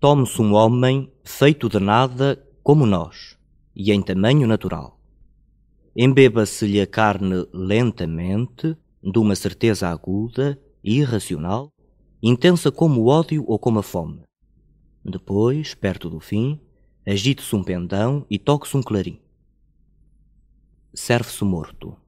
tome-se um homem feito de nada como nós, e em tamanho natural. Embeba-se-lhe a carne lentamente, de uma certeza aguda e irracional, intensa como o ódio ou como a fome. Depois, perto do fim, agite-se um pendão e toque-se um clarim. Serve-se morto.